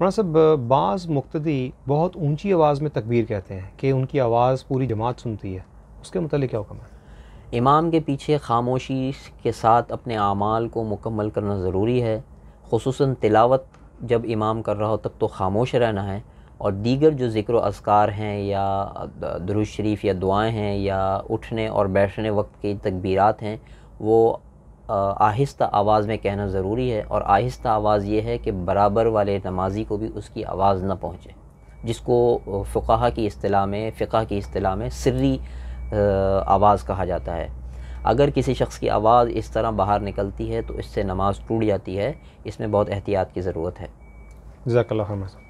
मौलाना साहब बाज़ मुख्तदी बहुत ऊंची आवाज़ में तकबीर कहते हैं कि उनकी आवाज़ पूरी जमात सुनती है उसके मतलब क्या हुक्म है इमाम के पीछे खामोशी के साथ अपने अमाल को मुकम्मल करना ज़रूरी है खसूस तिलावत जब इमाम कर रहा हो तब तो खामोश रहना है और दीगर जो जिक्र असकार हैं या दरुज शरीफ या दुआएँ हैं या उठने और बैठने वक्त की तकबीरत हैं वो आहिस्ता आवाज़ में कहना ज़रूरी है और आहिस्ता आवाज़ ये है कि बराबर वाले नमाजी को भी उसकी आवाज़ ना पहुँचे जिसको फ़ाह की अतलाह में फ़िका की अतलाह में सर्री आवाज़ कहा जाता है अगर किसी शख्स की आवाज़ इस तरह बाहर निकलती है तो इससे नमाज टूट जाती है इसमें बहुत एहतियात की ज़रूरत है जकल्ला